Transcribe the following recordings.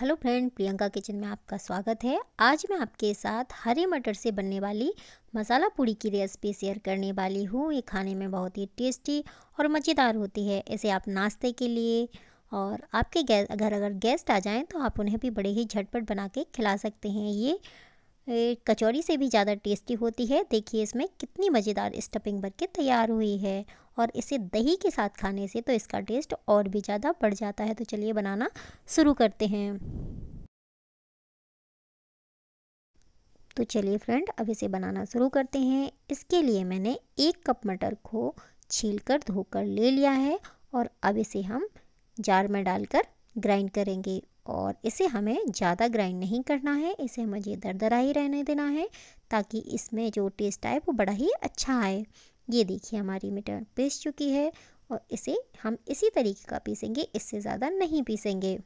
hello friend Priyanka kitchen में आपका स्वागत है आज मैं आपके साथ हरे मटर से बनने वाली मसाला पूड़ी की रेसिपी शेयर करने वाली हूँ ये खाने में बहुत ही टेस्टी और मज़ेदार होती है इसे आप नाश्ते के लिए और आपके गैस अगर अगर गेस्ट आ जाएं तो आप उन्हें भी बड़े ही झटपट बना के खिला सकते हैं ये कचौड़ी से भी ज़्यादा टेस्टी होती है देखिए इसमें कितनी मज़ेदार स्टफिंग बन के तैयार हुई है और इसे दही के साथ खाने से तो इसका टेस्ट और भी ज़्यादा बढ़ जाता है तो चलिए बनाना शुरू करते हैं तो चलिए फ्रेंड अब इसे बनाना शुरू करते हैं इसके लिए मैंने एक कप मटर को छील कर धोकर ले लिया है और अब इसे हम जार में डालकर ग्राइंड करेंगे और इसे हमें ज़्यादा ग्राइंड नहीं करना है इसे मुझे दरदरा ही रहने देना है ताकि इसमें जो टेस्ट आए वो बड़ा ही अच्छा आए ये देखिए हमारी मिटन पीस चुकी है और इसे हम इसी तरीके का पीसेंगे इससे ज़्यादा नहीं पीसेंगे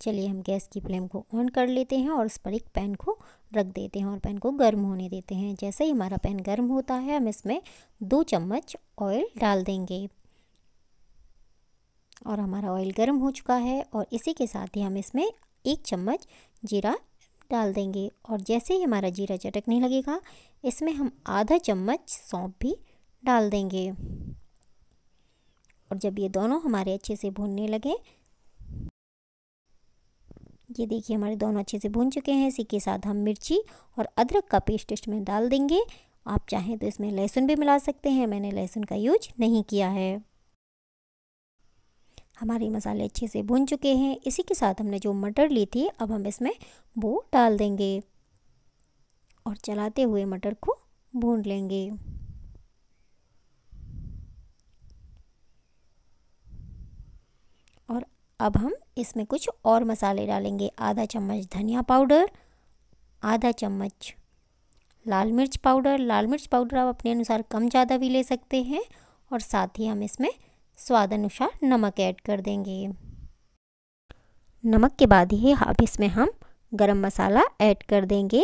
चलिए हम गैस की फ्लेम को ऑन कर लेते हैं और उस पर एक पैन को रख देते हैं और पैन को गर्म होने देते हैं जैसे ही हमारा पैन गर्म होता है हम इसमें दो चम्मच ऑयल डाल देंगे और हमारा ऑयल गर्म हो चुका है और इसी के साथ ही हम इसमें एक चम्मच जीरा डाल देंगे और जैसे ही हमारा जीरा चटकने लगेगा इसमें हम आधा चम्मच सौंप भी डाल देंगे और जब ये दोनों हमारे अच्छे से भूनने लगे ये देखिए हमारे दोनों अच्छे से भून चुके हैं इसी के साथ हम मिर्ची और अदरक का पेस्ट इसमें डाल देंगे आप चाहें तो इसमें लहसुन भी मिला सकते हैं मैंने लहसुन का यूज नहीं किया है हमारे मसाले अच्छे से भुन चुके हैं इसी के साथ हमने जो मटर ली थी अब हम इसमें वो डाल देंगे और चलाते हुए मटर को भून लेंगे और अब हम इसमें कुछ और मसाले डालेंगे आधा चम्मच धनिया पाउडर आधा चम्मच लाल मिर्च पाउडर लाल मिर्च पाउडर आप अपने अनुसार कम ज़्यादा भी ले सकते हैं और साथ ही हम इसमें स्वाद अनुसार नमक ऐड कर देंगे नमक के बाद ही अब इसमें हम गरम मसाला ऐड कर देंगे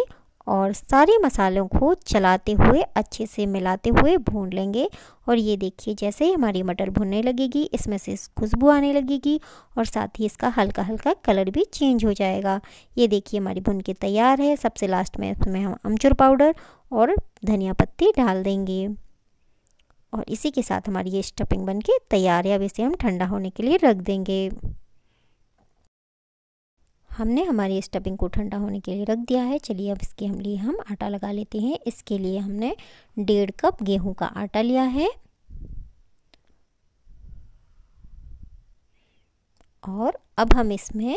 और सारे मसालों को चलाते हुए अच्छे से मिलाते हुए भून लेंगे और ये देखिए जैसे ही हमारी मटर भुनने लगेगी इसमें से खुशबू आने लगेगी और साथ ही इसका हल्का हल्का कलर भी चेंज हो जाएगा ये देखिए हमारी भुन के तैयार है सबसे लास्ट में इसमें हम अमचूर पाउडर और धनिया पत्ती डाल देंगे और इसी के साथ हमारी ये स्टफिंग बन के तैयार है अब इसे हम ठंडा होने के लिए रख देंगे हमने हमारी स्टफिंग को ठंडा होने के लिए रख दिया है चलिए अब इसके हम लिए हम आटा लगा लेते हैं इसके लिए हमने डेढ़ कप गेहूं का आटा लिया है और अब हम इसमें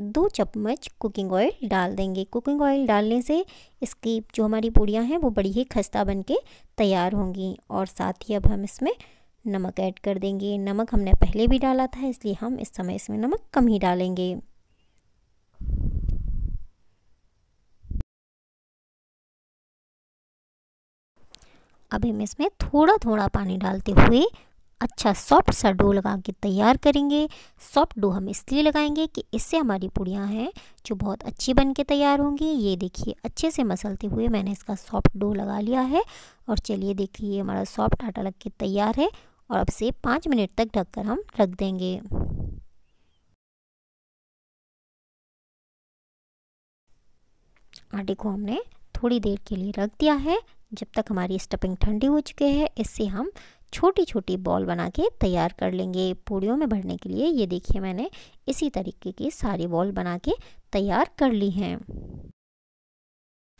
दो चम्मच कुकिंग ऑयल डाल देंगे कुकिंग ऑयल डालने से इसकी जो हमारी पूड़ियाँ हैं वो बड़ी ही खस्ता बन के तैयार होंगी और साथ ही अब हम इसमें नमक ऐड कर देंगे नमक हमने पहले भी डाला था इसलिए हम इस समय इसमें नमक कम ही डालेंगे अब हम इसमें थोड़ा थोड़ा पानी डालते हुए अच्छा सॉफ्ट सा डो लगा के तैयार करेंगे सॉफ्ट डो हम इसलिए लगाएंगे कि इससे हमारी पूड़ियाँ हैं जो बहुत अच्छी बन के तैयार होंगी ये देखिए अच्छे से मसलते हुए मैंने इसका सॉफ्ट डो लगा लिया है और चलिए देखिए हमारा सॉफ्ट आटा लग के तैयार है और अब से पाँच मिनट तक ढककर हम रख देंगे आटे को हमने थोड़ी देर के लिए रख दिया है जब तक हमारी स्टफिंग ठंडी हो चुकी है इससे हम छोटी छोटी बॉल बना के तैयार कर लेंगे पूड़ियों में भरने के लिए ये देखिए मैंने इसी तरीके की सारी बॉल बना के तैयार कर ली हैं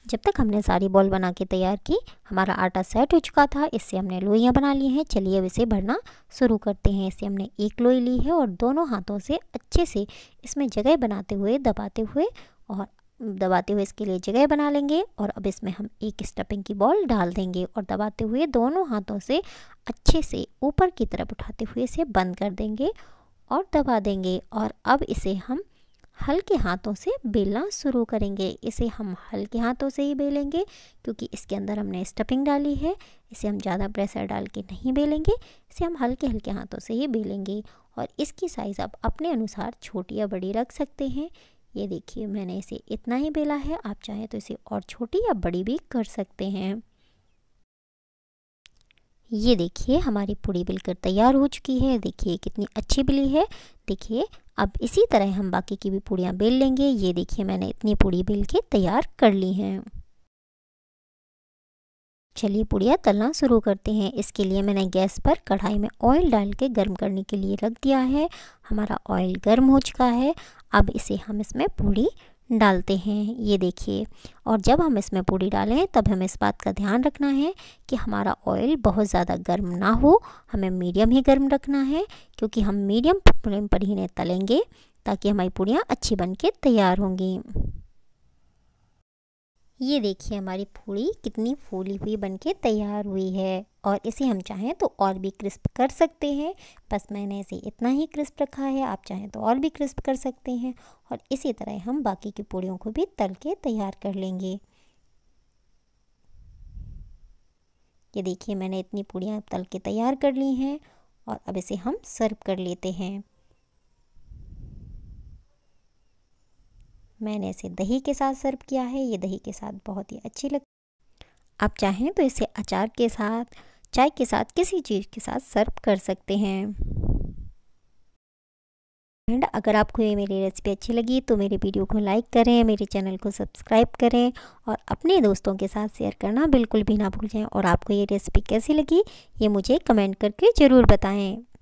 जब तक हमने सारी बॉल बना के तैयार की हमारा आटा सेट हो चुका था इससे हमने लोइयाँ बना ली हैं चलिए अब इसे भरना शुरू करते हैं इसे हमने एक लोई ली है और दोनों हाथों से अच्छे से इसमें जगह बनाते हुए दबाते हुए और दबाते हुए इसके लिए जगह बना लेंगे और अब इसमें हम एक स्टपिंग की बॉल डाल देंगे और दबाते हुए दोनों हाथों से अच्छे से ऊपर की तरफ उठाते हुए इसे बंद कर देंगे और दबा देंगे और अब इसे हम हल्के हाथों से बेलना शुरू करेंगे इसे हम हल्के हाथों से ही बेलेंगे क्योंकि इसके अंदर हमने स्टफिंग डाली है इसे हम ज़्यादा प्रेशर डाल के नहीं बेलेंगे इसे हम हल्के हल्के हाथों से ही बेलेंगे और इसकी साइज़ आप अपने अनुसार छोटी या बड़ी रख सकते हैं ये देखिए मैंने इसे इतना ही बेला है आप चाहें तो इसे और छोटी या बड़ी भी कर सकते हैं ये देखिए हमारी पूड़ी बिलकर तैयार हो चुकी है देखिए कितनी अच्छी बिली है देखिए अब इसी तरह हम बाकी की भी पूड़ियाँ बेल लेंगे ये देखिए मैंने इतनी पूड़ी बेल के तैयार कर ली हैं चलिए पुड़िया तलना शुरू करते हैं इसके लिए मैंने गैस पर कढ़ाई में ऑयल डाल के गर्म करने के लिए रख दिया है हमारा ऑयल गर्म हो चुका है अब इसे हम इसमें पूड़ी डालते हैं ये देखिए और जब हम इसमें पूड़ी डालें तब हमें इस बात का ध्यान रखना है कि हमारा ऑयल बहुत ज़्यादा गर्म ना हो हमें मीडियम ही गर्म रखना है क्योंकि हम मीडियम फ्लेम पर ही इन्हें तलेंगे ताकि हमारी पूड़ियाँ अच्छी बन के तैयार होंगी ये देखिए हमारी पूड़ी कितनी फूली हुई बनके तैयार हुई है और इसे हम चाहें तो और भी क्रिस्प कर सकते हैं बस मैंने इसे इतना ही क्रिस्प रखा है आप चाहें तो और भी क्रिस्प कर सकते हैं और इसी तरह हम बाकी की पूड़ियों को भी तल के तैयार कर लेंगे ये देखिए मैंने इतनी पूड़ियाँ तल के तैयार कर ली हैं और अब इसे हम सर्व कर लेते हैं मैंने इसे दही के साथ सर्व किया है ये दही के साथ बहुत ही अच्छी लग आप चाहें तो इसे अचार के साथ चाय के साथ किसी चीज़ के साथ सर्व कर सकते हैं एंड अगर आपको ये मेरी रेसिपी अच्छी लगी तो मेरे वीडियो को लाइक करें मेरे चैनल को सब्सक्राइब करें और अपने दोस्तों के साथ शेयर करना बिल्कुल भी ना भूल जाएं और आपको ये रेसिपी कैसी लगी ये मुझे कमेंट करके ज़रूर बताएं